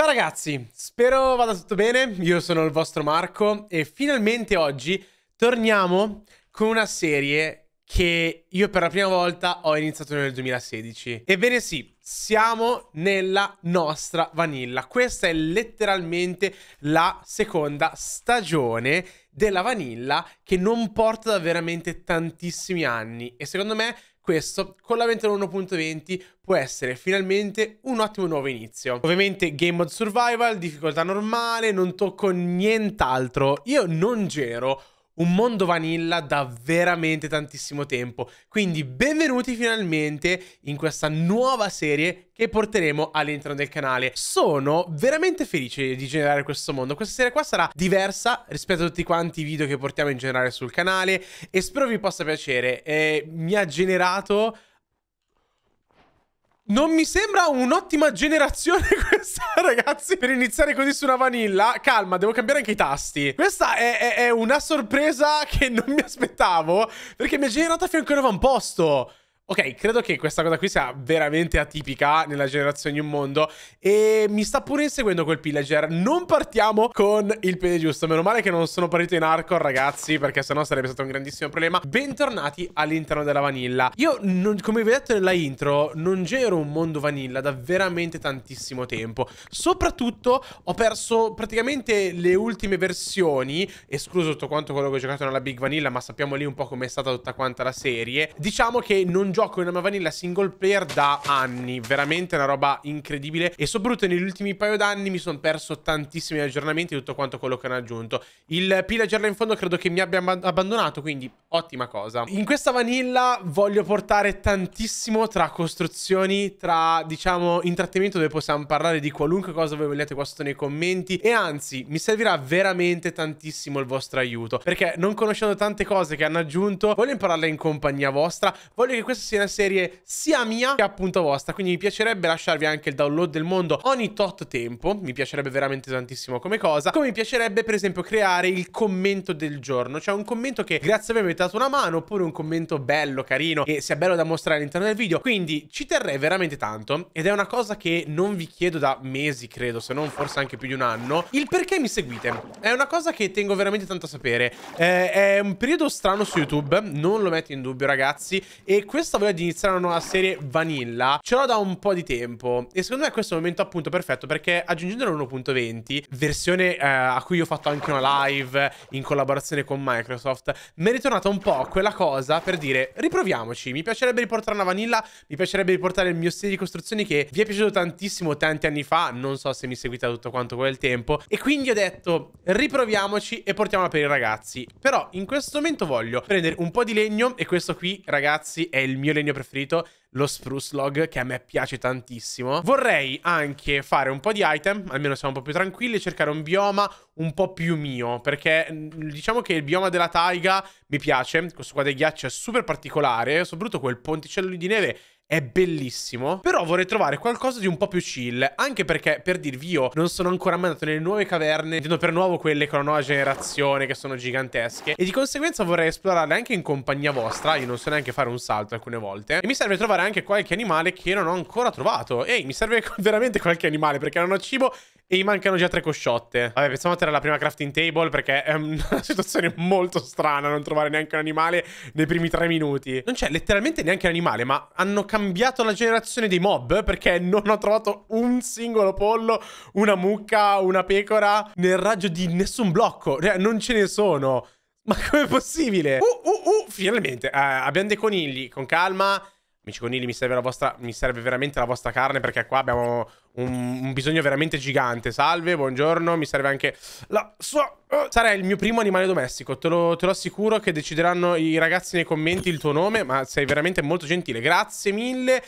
Ciao ragazzi, spero vada tutto bene, io sono il vostro Marco e finalmente oggi torniamo con una serie che io per la prima volta ho iniziato nel 2016. Ebbene sì, siamo nella nostra vanilla, questa è letteralmente la seconda stagione della vanilla che non porta da veramente tantissimi anni e secondo me questo con la 21.20 può essere finalmente un ottimo nuovo inizio. Ovviamente game mode survival, difficoltà normale, non tocco nient'altro, io non gero un mondo vanilla da veramente tantissimo tempo. Quindi benvenuti finalmente in questa nuova serie che porteremo all'interno del canale. Sono veramente felice di generare questo mondo. Questa serie qua sarà diversa rispetto a tutti quanti i video che portiamo in generale sul canale e spero vi possa piacere. Eh, mi ha generato non mi sembra un'ottima generazione questa, ragazzi, per iniziare così su una vanilla. Calma, devo cambiare anche i tasti. Questa è, è, è una sorpresa che non mi aspettavo, perché mi ha generato a fianco a un posto. Ok, credo che questa cosa qui sia veramente atipica nella generazione di un mondo e mi sta pure inseguendo quel pillager. Non partiamo con il piede giusto, meno male che non sono partito in hardcore ragazzi perché sennò sarebbe stato un grandissimo problema. Bentornati all'interno della vanilla. Io, non, come vi ho detto nella intro, non genero un mondo vanilla da veramente tantissimo tempo. Soprattutto ho perso praticamente le ultime versioni, escluso tutto quanto quello che ho giocato nella Big Vanilla, ma sappiamo lì un po' com'è stata tutta quanta la serie. Diciamo che non gioco in una vanilla single player da anni, veramente una roba incredibile e soprattutto negli ultimi paio d'anni mi sono perso tantissimi aggiornamenti e tutto quanto quello che hanno aggiunto. Il pillager là in fondo credo che mi abbia abbandonato, quindi ottima cosa. In questa vanilla voglio portare tantissimo tra costruzioni, tra diciamo intrattenimento dove possiamo parlare di qualunque cosa voi vogliate qua sotto nei commenti e anzi mi servirà veramente tantissimo il vostro aiuto perché non conoscendo tante cose che hanno aggiunto voglio impararle in compagnia vostra, voglio che questa una serie sia mia che appunto vostra, quindi mi piacerebbe lasciarvi anche il download del mondo ogni tot tempo, mi piacerebbe veramente tantissimo come cosa, come mi piacerebbe per esempio creare il commento del giorno, cioè un commento che grazie a voi mi avete dato una mano, oppure un commento bello, carino, che sia bello da mostrare all'interno del video, quindi ci terrei veramente tanto ed è una cosa che non vi chiedo da mesi credo, se non forse anche più di un anno, il perché mi seguite, è una cosa che tengo veramente tanto a sapere, eh, è un periodo strano su YouTube, non lo metto in dubbio ragazzi, e questa questa voglia di iniziare una nuova serie vanilla ce l'ho da un po' di tempo e secondo me questo è il momento appunto perfetto perché aggiungendo 1.20 versione eh, a cui ho fatto anche una live in collaborazione con Microsoft, mi è ritornata un po' quella cosa per dire riproviamoci, mi piacerebbe riportare una vanilla, mi piacerebbe riportare il mio stile di costruzioni che vi è piaciuto tantissimo tanti anni fa, non so se mi seguite da tutto quanto quel tempo, e quindi ho detto riproviamoci e portiamola per i ragazzi, però in questo momento voglio prendere un po' di legno e questo qui ragazzi è il mio mio legno preferito, lo spruce log, che a me piace tantissimo. Vorrei anche fare un po' di item, almeno siamo un po' più tranquilli, cercare un bioma un po' più mio, perché mm, diciamo che il bioma della taiga mi piace, questo qua dei ghiacci è super particolare, soprattutto quel ponticello di neve è bellissimo. Però vorrei trovare qualcosa di un po' più chill. Anche perché, per dirvi io, non sono ancora mai andato nelle nuove caverne. Intendo per nuovo quelle con la nuova generazione, che sono gigantesche. E di conseguenza vorrei esplorarle anche in compagnia vostra. Io non so neanche fare un salto alcune volte. E mi serve trovare anche qualche animale che non ho ancora trovato. Ehi, mi serve veramente qualche animale, perché non ho cibo e mi mancano già tre cosciotte. Vabbè, pensiamo a era la prima crafting table perché è una situazione molto strana non trovare neanche un animale nei primi tre minuti. Non c'è letteralmente neanche un animale, ma hanno cambiato la generazione dei mob perché non ho trovato un singolo pollo, una mucca, una pecora nel raggio di nessun blocco. Cioè, non ce ne sono. Ma com'è possibile? Uh, uh, uh, finalmente. Eh, abbiamo dei conigli, con calma. Amici conigli, mi serve, vostra, mi serve, veramente la vostra carne perché qua abbiamo un, un, bisogno veramente gigante. Salve, buongiorno, mi serve anche la sua... Eh, Sarai il mio primo animale domestico, te lo, te lo, assicuro che decideranno i ragazzi nei commenti il tuo nome, ma sei veramente molto gentile. Grazie mille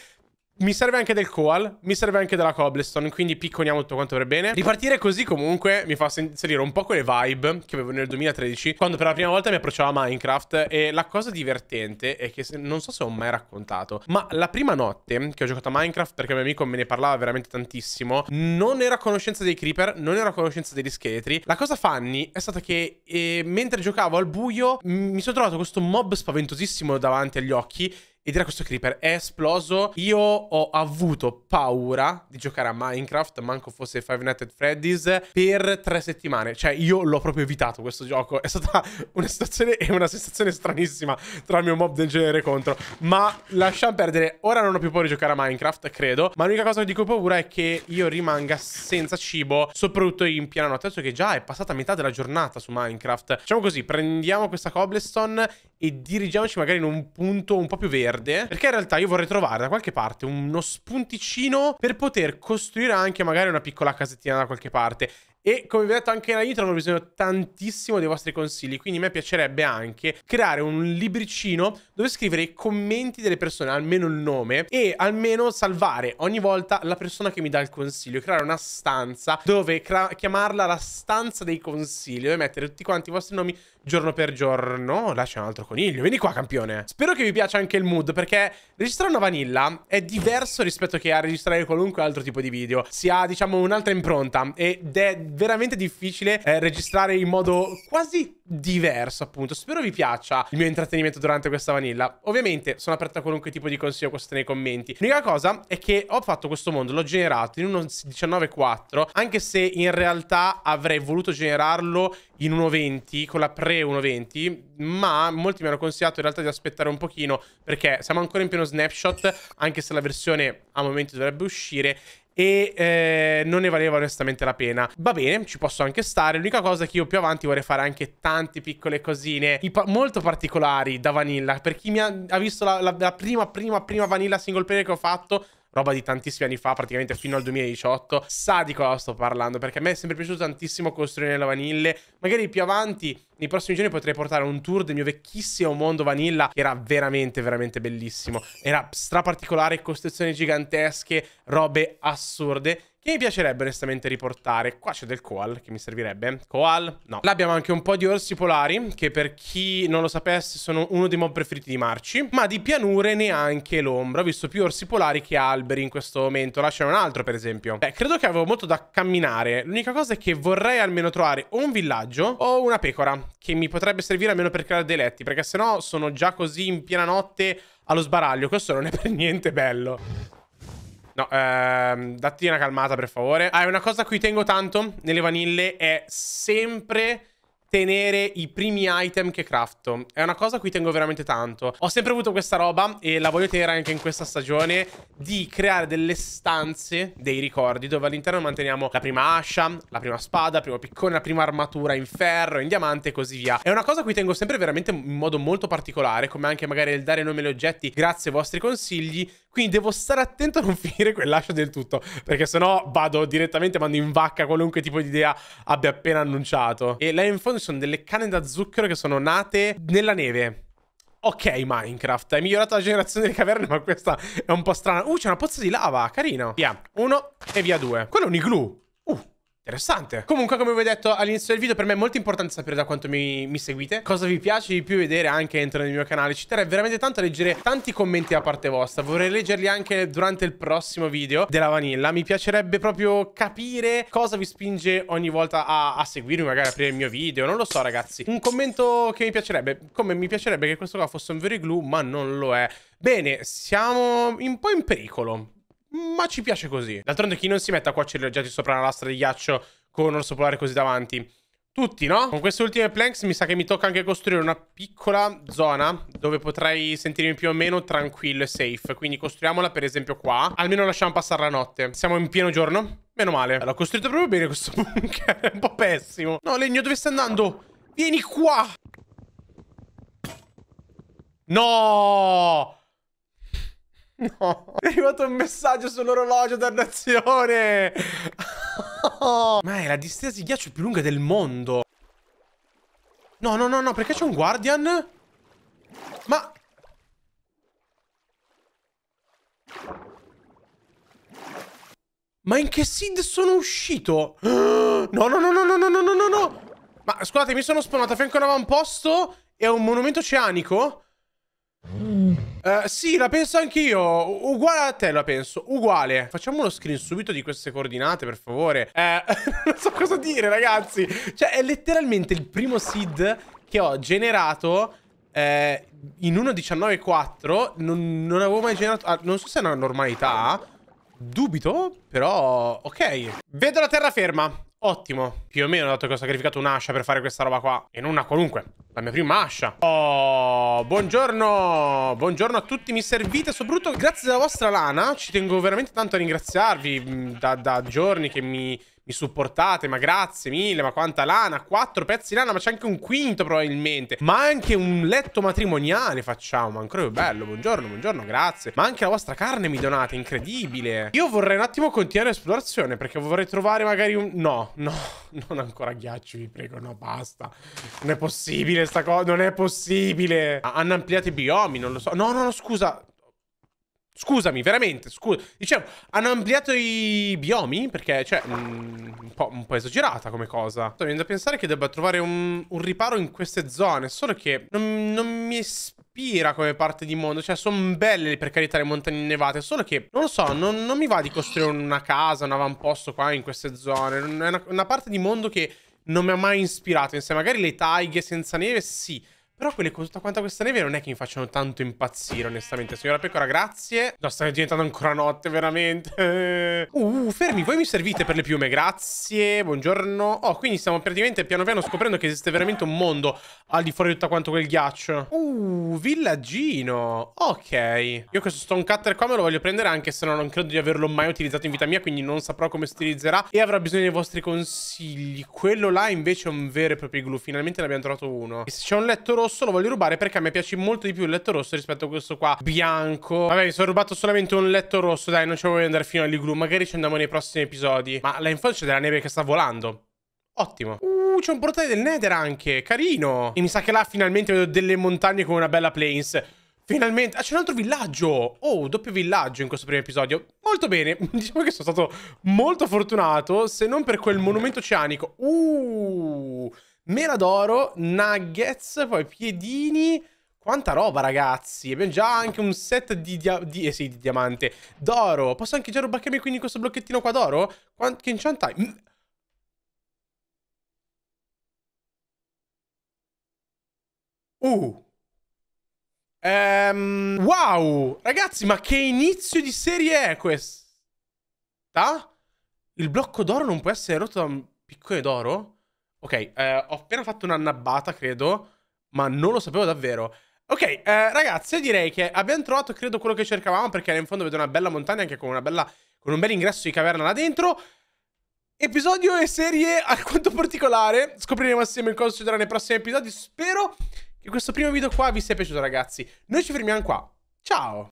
mi serve anche del coal, mi serve anche della Cobblestone, quindi picconiamo tutto quanto per bene. Ripartire così comunque mi fa salire un po' quelle vibe che avevo nel 2013, quando per la prima volta mi approcciavo a Minecraft e la cosa divertente è che non so se ho mai raccontato, ma la prima notte che ho giocato a Minecraft, perché mio amico me ne parlava veramente tantissimo, non ero a conoscenza dei creeper, non ero a conoscenza degli scheletri. La cosa funny è stata che eh, mentre giocavo al buio mi sono trovato questo mob spaventosissimo davanti agli occhi ed era questo creeper è esploso. Io ho avuto paura di giocare a Minecraft, manco fosse Five Nights at Freddy's, per tre settimane. Cioè, io l'ho proprio evitato questo gioco. È stata una situazione e una sensazione stranissima tra il mio mob del genere contro. Ma lasciamo perdere. Ora non ho più paura di giocare a Minecraft, credo. Ma l'unica cosa che dico ho paura è che io rimanga senza cibo, soprattutto in piena notte. Adesso che già è passata metà della giornata su Minecraft. Facciamo così, prendiamo questa cobblestone e dirigiamoci magari in un punto un po' più verde verde perché in realtà io vorrei trovare da qualche parte uno spunticino per poter costruire anche magari una piccola casettina da qualche parte e come vi ho detto anche nella intro, hanno bisogno tantissimo dei vostri consigli. Quindi a me piacerebbe anche creare un libricino dove scrivere i commenti delle persone, almeno il nome, e almeno salvare ogni volta la persona che mi dà il consiglio. Creare una stanza dove chiamarla la stanza dei consigli, dove mettere tutti quanti i vostri nomi giorno per giorno. Là c'è un altro coniglio. Vieni qua, campione. Spero che vi piaccia anche il mood, perché registrare una vanilla è diverso rispetto che a registrare qualunque altro tipo di video. Si ha, diciamo, un'altra impronta ed è veramente difficile eh, registrare in modo quasi diverso appunto spero vi piaccia il mio intrattenimento durante questa vanilla ovviamente sono aperto a qualunque tipo di consiglio questo nei commenti l'unica cosa è che ho fatto questo mondo l'ho generato in 1.19.4 anche se in realtà avrei voluto generarlo in 1.20, con la pre 1.20, ma molti mi hanno consigliato in realtà di aspettare un pochino perché siamo ancora in pieno snapshot, anche se la versione a momenti dovrebbe uscire e eh, non ne valeva onestamente la pena. Va bene, ci posso anche stare. L'unica cosa è che io più avanti vorrei fare anche tante piccole cosine pa molto particolari da vanilla. Per chi mi ha, ha visto la, la, la prima, prima, prima vanilla single player che ho fatto, roba di tantissimi anni fa, praticamente fino al 2018, sa di cosa sto parlando, perché a me è sempre piaciuto tantissimo costruire la vanille. Magari più avanti, nei prossimi giorni, potrei portare un tour del mio vecchissimo mondo vanilla, che era veramente, veramente bellissimo. Era straparticolare, costruzioni gigantesche, robe assurde che mi piacerebbe onestamente riportare. Qua c'è del koal che mi servirebbe. Koal? No. Là abbiamo anche un po' di orsi polari che per chi non lo sapesse sono uno dei mob preferiti di Marci. Ma di pianure neanche l'ombra. Ho visto più orsi polari che alberi in questo momento. Là c'è un altro per esempio. Beh, credo che avevo molto da camminare. L'unica cosa è che vorrei almeno trovare o un villaggio o una pecora che mi potrebbe servire almeno per creare dei letti. Perché sennò sono già così in piena notte allo sbaraglio. Questo non è per niente bello. No, ehm, datti una calmata per favore. Ah, una cosa a cui tengo tanto nelle vanille è sempre tenere i primi item che crafto. È una cosa a cui tengo veramente tanto. Ho sempre avuto questa roba e la voglio tenere anche in questa stagione di creare delle stanze dei ricordi dove all'interno manteniamo la prima ascia, la prima spada, il primo piccone, la prima armatura in ferro, in diamante e così via. È una cosa a cui tengo sempre veramente in modo molto particolare, come anche magari il dare nome agli oggetti grazie ai vostri consigli, quindi devo stare attento a non finire quell'ascia del tutto, perché sennò vado direttamente, mando in vacca qualunque tipo di idea abbia appena annunciato. E là in fondo sono delle canne da zucchero che sono nate nella neve. Ok Minecraft, hai migliorato la generazione delle caverne ma questa è un po' strana. Uh c'è una pozza di lava, carino. Via, uno e via due. Quello è un igloo. Interessante. Comunque, come vi ho detto all'inizio del video, per me è molto importante sapere da quanto mi, mi, seguite, cosa vi piace di più vedere anche entro nel mio canale. Ci terrei veramente tanto a leggere tanti commenti da parte vostra. Vorrei leggerli anche durante il prossimo video della Vanilla. Mi piacerebbe proprio capire cosa vi spinge ogni volta a, a seguirmi, magari aprire il mio video. Non lo so, ragazzi. Un commento che mi piacerebbe, come mi piacerebbe che questo qua fosse un vero glue, ma non lo è. Bene, siamo un po' in pericolo ma ci piace così. D'altronde chi non si mette a cuocere i oggetti sopra una lastra di ghiaccio con un orso polare così davanti? Tutti, no? Con queste ultime planks mi sa che mi tocca anche costruire una piccola zona dove potrei sentirmi più o meno tranquillo e safe. Quindi costruiamola per esempio qua. Almeno lasciamo passare la notte. Siamo in pieno giorno? Meno male. L'ho costruito proprio bene questo bunker. È un po' pessimo. No, Legno, dove stai andando? Vieni qua! No! No. È arrivato un messaggio sull'orologio, dannazione. Ma è la distesa di ghiaccio più lunga del mondo. No, no, no, no, perché c'è un guardian? Ma... Ma in che seed sono uscito? No, no, no, no, no, no, no, no, no, no! Ma scusate, mi sono spawnato a fianco a un avamposto e a un monumento oceanico? Uh, sì, la penso anch'io. Uguale a te la penso. Uguale. Facciamo uno screen subito di queste coordinate, per favore. Uh, non so cosa dire, ragazzi. Cioè, è letteralmente il primo seed che ho generato eh, in 1.19.4. Non, non, avevo mai generato... Ah, non so se è una normalità. Dubito, però... Ok. Vedo la terraferma. Ottimo. Più o meno, dato che ho sacrificato un'ascia per fare questa roba qua. E non una qualunque. La mia prima ascia. Oh, buongiorno. Buongiorno a tutti. Mi servite soprattutto grazie alla vostra lana. Ci tengo veramente tanto a ringraziarvi. Mm, da, da giorni che mi, mi supportate, ma grazie mille, ma quanta lana. Quattro pezzi di lana, ma c'è anche un quinto probabilmente. Ma anche un letto matrimoniale facciamo, ancora più bello. Buongiorno, buongiorno, grazie. Ma anche la vostra carne mi donate, incredibile. Io vorrei un attimo continuare l'esplorazione perché vorrei trovare magari un... No, no, non ancora ghiaccio, vi prego, no, basta. Non è possibile sta cosa, non è possibile. Hanno ampliato i biomi, non lo so. No, no, no, scusa. Scusami, veramente, scusa. Dicevo, hanno ampliato i biomi? Perché, cioè, un, mm, un, po', un po', esagerata come cosa. Sto venendo a pensare che debba trovare un, un, riparo in queste zone, solo che non, non mi ispira come parte di mondo. Cioè, sono belle per carità le montagne innevate, solo che, non lo so, non, non mi va di costruire una casa, un avamposto qua in queste zone. È una, una parte di mondo che non mi ha mai ispirato. Insieme, magari le taglie senza neve, sì. Però quelle, con tutta quanta questa neve non è che mi facciano tanto impazzire, onestamente. Signora Pecora, grazie. No, sta diventando ancora notte, veramente. Uh, uh, uh, fermi, voi mi servite per le piume, grazie. Buongiorno. Oh, quindi stiamo praticamente piano piano scoprendo che esiste veramente un mondo al di fuori di tutto quanto quel ghiaccio. Uh, villaggino. Ok. Io questo stone cutter qua me lo voglio prendere, anche se no non credo di averlo mai utilizzato in vita mia, quindi non saprò come si utilizzerà. E avrò bisogno dei vostri consigli. Quello là invece è un vero e proprio glue. Finalmente ne abbiamo trovato uno. E se c'è un letto rosso rosso lo voglio rubare perché a me piace molto di più il letto rosso rispetto a questo qua bianco. Vabbè, mi sono rubato solamente un letto rosso, dai, non ci voglio andare fino all'iglu, magari ci andiamo nei prossimi episodi. Ma là in fondo c'è della neve che sta volando. Ottimo. Uh, c'è un portale del Nether anche, carino. E mi sa che là finalmente vedo delle montagne con una bella plains. Finalmente, ah c'è un altro villaggio Oh, doppio villaggio in questo primo episodio Molto bene, diciamo che sono stato molto fortunato Se non per quel monumento oceanico Uh, mela d'oro, nuggets, poi piedini... Quanta roba, ragazzi. Abbiamo già anche un set di, dia di, eh sì, di diamante. D'oro. Posso anche già rubacchiarmi quindi questo blocchettino qua d'oro? Che enchant hai? Mm. Uh. Um, wow. Ragazzi, ma che inizio di serie è questa? Il blocco d'oro non può essere rotto da un piccone d'oro? Ok, eh, ho appena fatto un'annabata, credo, ma non lo sapevo davvero. Ok, eh, ragazzi, io direi che abbiamo trovato, credo, quello che cercavamo, perché in fondo vedo una bella montagna anche con, bella, con un bel ingresso di caverna là dentro. Episodio e serie alquanto particolare. Scopriremo assieme cosa succederà nei prossimi episodi. Spero che questo primo video qua vi sia piaciuto, ragazzi. Noi ci fermiamo qua. Ciao!